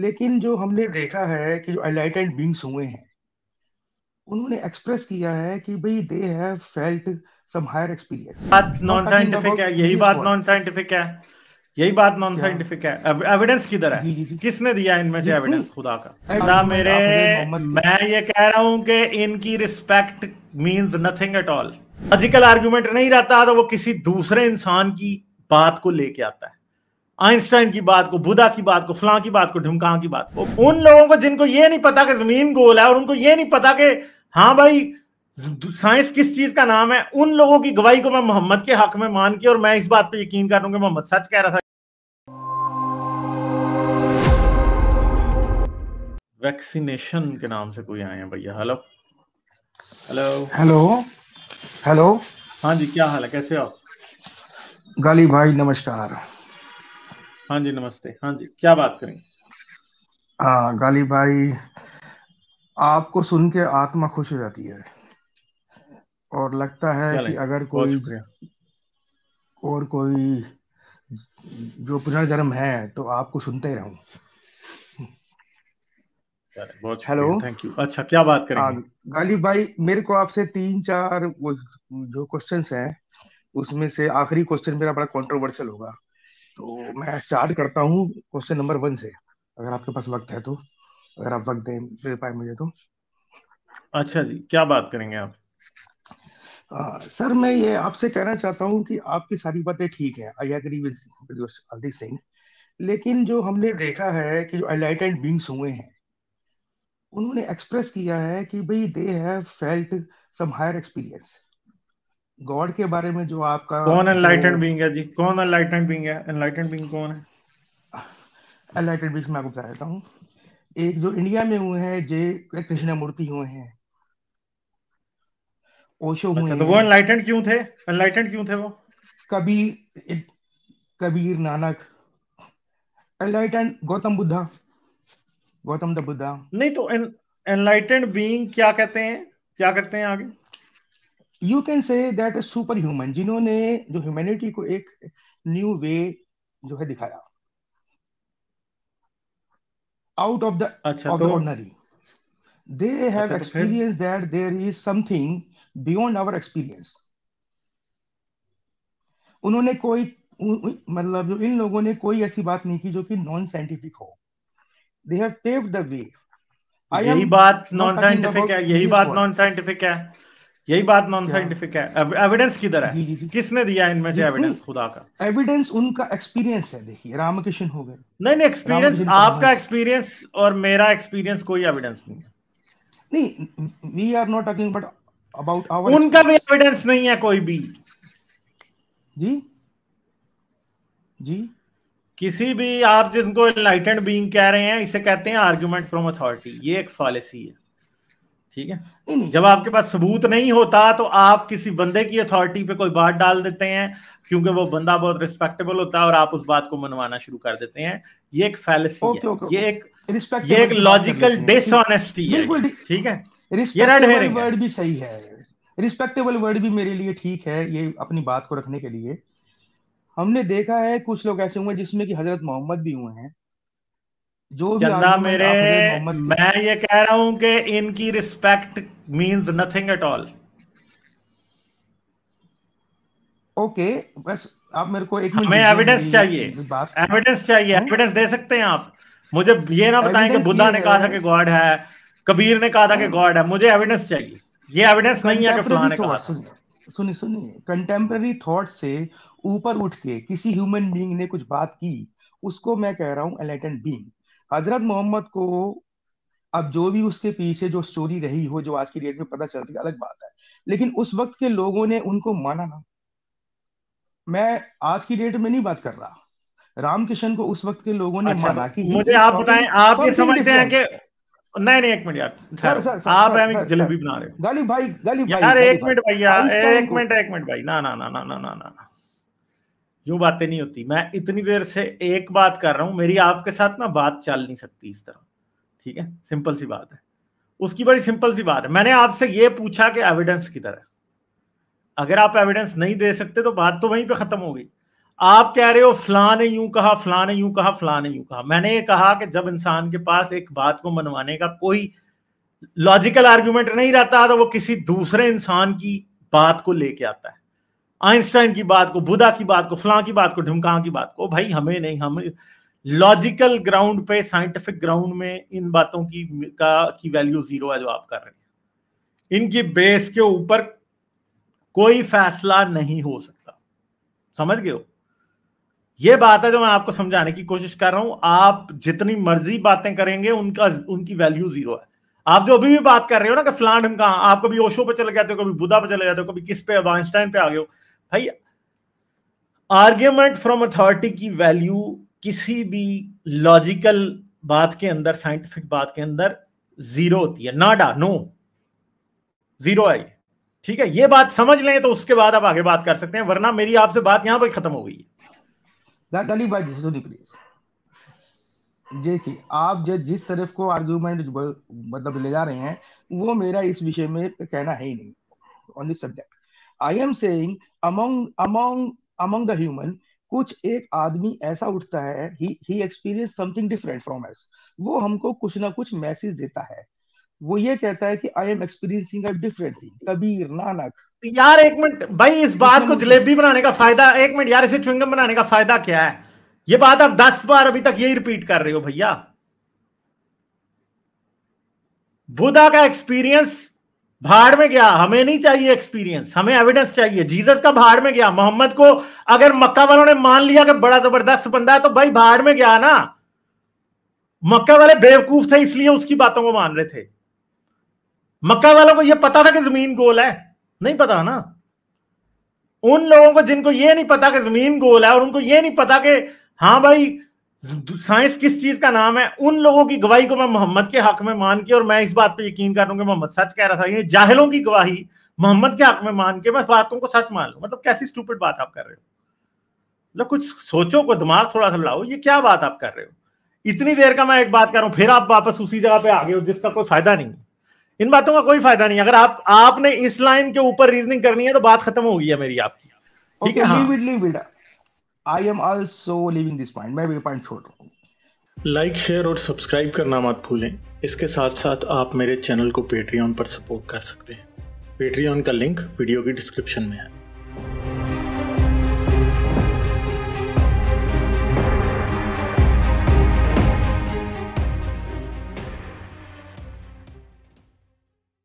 लेकिन जो हमने देखा है कि जो एनलाइटेंड बींग्स हुए हैं उन्होंने एक्सप्रेस किया है कि भाई they have felt some higher experience बात नॉन साइंटिफिक है यही बात नॉन साइंटिफिक है यही बात नॉन साइंटिफिक है एविडेंस किधर है किसने दिया इनमें से एविडेंस खुदा का ना मेरे मैं ये कह रहा हूं कि इनकी respect means nothing at all logical argument नहीं रहता तो वो किसी दूसरे इंसान की बात को लेके आता है आइंस्टाइन की बात को बुधा की बात को फलां की बात को ढुमका की बात को उन लोगों को जिनको ये नहीं पता कि जमीन गोल है और उनको ये नहीं पता कि हाँ भाई साइंस किस चीज का नाम है उन लोगों की गवाही को मैं मोहम्मद के हक में मान के और मैं इस बात पे यकीन कर रहा कि मोहम्मद सच कह रहा था वैक्सीनेशन के नाम से कोई आए हैं भैया हेलो हेलो हेलो हेलो हाँ जी क्या हाल है कैसे हो गाली भाई नमस्कार हाँ जी नमस्ते हाँ जी क्या बात करें हाँ गाली भाई आपको सुन के आत्मा खुश हो जाती है और लगता है कि अगर कोई और कोई जो पुनर्जन्म है तो आपको सुनते ही रहूं हेलो थैंक यू अच्छा क्या बात करें गाली भाई मेरे को आपसे तीन चार वो जो क्वेश्चंस हैं उसमें से आखिरी क्वेश्चन मेरा बड़ा कंट्रोवर्शियल होगा तो मैं स्टार्ट करता हूँ क्वेश्चन नंबर वन से अगर आपके पास वक्त है तो अगर आप वक्त दें दे पाए मुझे तो अच्छा जी क्या बात करेंगे आप आ, सर मैं ये आपसे कहना चाहता हूँ कि आपकी सारी बातें ठीक हैं I agree with Hardeep Singh लेकिन जो हमने देखा है कि जो एलाइटेंट बींग्स हुए हैं उन्होंने एक्सप्रेस किया है कि भाई they have felt some higher experience God के बारे में जो आपका कौन एनलाइटेंड बीइंग है जी कौन एनलाइटेड बीइंग है एनलाइटेड बीइंग कौन है एनलाइटेड बीइंग मैं आपको बता देता हूँ एक जो इंडिया में हुए हैं जे कृष्ण मूर्ति हुए हैं ओशो हुए अच्छा, तो वो एनलाइटेड क्यों थे एनलाइटेड क्यों थे वो कबीर कबीर नानक एनलाइटेड गौतम बुद्धा गौतम द बुद्धा नहीं तो एनलाइटेड बीइंग क्या कहते हैं क्या करते हैं आगे you can say that super human जिन्होंने जो ह्यूमैनिटी को एक न्यू वे जो है दिखाया out of the of ordinary they have experience that there is something beyond our experience उन्होंने कोई मतलब जो इन लोगों ने कोई ऐसी बात नहीं की जो कि नॉन साइंटिफिक हो they have paved the way यही बात नॉन साइंटिफिक है यही बात नॉन साइंटिफिक है यही बात नॉन साइंटिफिक है एविडेंस किधर है किसने दिया इनमें से एविडेंस खुदा का एविडेंस उनका एक्सपीरियंस है देखिए रामकृष्ण हो गए नहीं नहीं एक्सपीरियंस आपका एक्सपीरियंस और मेरा एक्सपीरियंस कोई एविडेंस नहीं नहीं we are not talking but about our उनका भी एविडेंस नहीं है कोई भी जी जी किसी भी आप जिसको एनलाइटेंड बीइंग कह रहे हैं इसे कहते हैं आर्गुमेंट फ्रॉम अथॉरिटी ये एक फॉलिसी है ठीक है जब आपके पास सबूत नहीं होता तो आप किसी बंदे की अथॉरिटी पे कोई बात डाल देते हैं क्योंकि वो बंदा बहुत रिस्पेक्टेबल होता है और आप उस बात को मनवाना शुरू कर देते हैं ये एक फैलसी okay, okay, okay, ये एक ये एक लॉजिकल डिसऑनेस्टी है ठीक है ये रेड हेरिंग वर्ड भी सही है रिस्पेक्टेबल वर्ड भी मेरे लिए ठीक है ये अपनी बात को रखने के लिए हमने देखा है कुछ लोग ऐसे हुए जिसमें कि हजरत मोहम्मद भी हुए हैं जो चंदा मेरे मैं ये कह रहा हूं कि इनकी respect means nothing at all okay बस आप मेरे को एक हमें एविडेंस चाहिए एविडेंस चाहिए एविडेंस दे सकते हैं आप मुझे ये ना बताएं कि बुद्धा ने कहा था कि गॉड है कबीर ने कहा था कि गॉड हाँ। है मुझे एविडेंस चाहिए ये एविडेंस नहीं है कि फलाने कहा सुनिए सुनिए कंटेम्प्रेरी थॉट से ऊपर उठ के किसी ह्यूमन बीइंग ने कुछ बात की उसको मैं कह रहा हूँ एलाइटेंड बीइंग हजरत मोहम्मद को अब जो भी उसके पीछे जो स्टोरी रही हो जो आज की डेट में पता चलती है अलग बात है लेकिन उस वक्त के लोगों ने उनको माना ना मैं आज की डेट में नहीं बात कर रहा रामकिशन को उस वक्त के लोगों ने अच्छा, माना कि मुझे आप बताएं आप ये समझते हैं कि नहीं नहीं एक मिनट यार सर, सर, सर, आप सर, जलेबी बना रहे गाली भाई गाली भाई यार एक मिनट भाई यार एक मिनट एक मिनट भाई ना ना ना ना ना ना ना जो बातें नहीं होती मैं इतनी देर से एक बात कर रहा हूं मेरी आपके साथ ना बात चल नहीं सकती इस तरह ठीक है सिंपल सी बात है उसकी बड़ी सिंपल सी बात है मैंने आपसे ये पूछा कि एविडेंस किधर है अगर आप एविडेंस नहीं दे सकते तो बात तो वहीं पे खत्म हो गई आप कह रहे हो फलां ने यूं कहा फलां ने यूं कहा फलां ने यूं कहा मैंने ये कहा कि जब इंसान के पास एक बात को मनवाने का कोई लॉजिकल आर्ग्यूमेंट नहीं रहता तो वो किसी दूसरे इंसान की बात को लेके आता है आइंस्टाइन की बात को बुधा की बात को फलां की बात को ढुमका की बात को भाई हमें नहीं हमें लॉजिकल ग्राउंड पे साइंटिफिक ग्राउंड में इन बातों की का की वैल्यू जीरो है जो आप कर रहे हैं इनकी बेस के ऊपर कोई फैसला नहीं हो सकता समझ गए हो यह बात है जो मैं आपको समझाने की कोशिश कर रहा हूं आप जितनी मर्जी बातें करेंगे उनका उनकी वैल्यू जीरो है आप जो अभी भी बात कर रहे हो ना कि फ्लान ढमका आप कभी ओशो पे चले जाते हो कभी बुधा पे चले जाते हो कभी किस पे आइंस्टाइन पे आ गए हो भाई आर्ग्यूमेंट फ्रॉम अथॉरिटी की वैल्यू किसी भी लॉजिकल बात के अंदर साइंटिफिक बात के अंदर जीरो होती है नाडा नो जीरो आई ठीक है ये बात समझ लें तो उसके बाद आप आगे बात कर सकते हैं वरना मेरी आपसे बात यहां पर खत्म हो गई देखिए आप जो जिस तरफ को आर्ग्यूमेंट मतलब ले जा रहे हैं वो मेरा इस विषय में कहना है ही नहीं on this subject I am saying among among among the human कुछ एक आदमी ऐसा उठता है ही experience something different from us वो हमको कुछ ना कुछ मैसेज देता है वो ये कहता है कि I am experiencing different thing Kabir Nanak यार एक मिनट भाई इस बात को जलेबी बनाने का फायदा एक मिनट यार इसे च्युइंगम बनाने का फायदा क्या है ये बात आप दस बार अभी तक यही रिपीट कर रहे हो भैया बुद्धा का एक्सपीरियंस भाड़ में गया हमें नहीं चाहिए एक्सपीरियंस हमें एविडेंस चाहिए जीसस का भाड़ में गया मोहम्मद को अगर मक्का वालों ने मान लिया कि बड़ा जबरदस्त बंदा है तो भाई भाड़ में गया ना मक्का वाले बेवकूफ थे इसलिए उसकी बातों को मान रहे थे मक्का वालों को यह पता था कि जमीन गोल है नहीं पता ना उन लोगों को जिनको यह नहीं पता कि जमीन गोल है और उनको यह नहीं पता कि हाँ भाई साइंस किस चीज का नाम है उन लोगों की गवाही को मैं मोहम्मद के हक में मान के और मैं इस बात पे यकीन कर रहा कि मोहम्मद सच कह रहा था ये जाहिलों की गवाही मोहम्मद के हक में मान के मैं बातों को सच मान लू मतलब कैसी स्टूपिड बात आप कर रहे हो मतलब कुछ सोचो को दिमाग थोड़ा सा लाओ ये क्या बात आप कर रहे हो इतनी देर का मैं एक बात कर रहा हूँ फिर आप वापस उसी जगह पे आ गए हो जिसका कोई फायदा नहीं है इन बातों का कोई फायदा नहीं अगर आप आपने इस लाइन के ऊपर रीजनिंग करनी है तो बात खत्म हो गई है मेरी आपकी ठीक है हाँ। I am also living this point मैं भी पॉइंट छोड़ रहा हूँ लाइक शेयर और सब्सक्राइब करना मत भूलें इसके साथ साथ आप मेरे चैनल को पेट्रियन पर सपोर्ट कर सकते हैं पेट्रियन का लिंक वीडियो की डिस्क्रिप्शन में है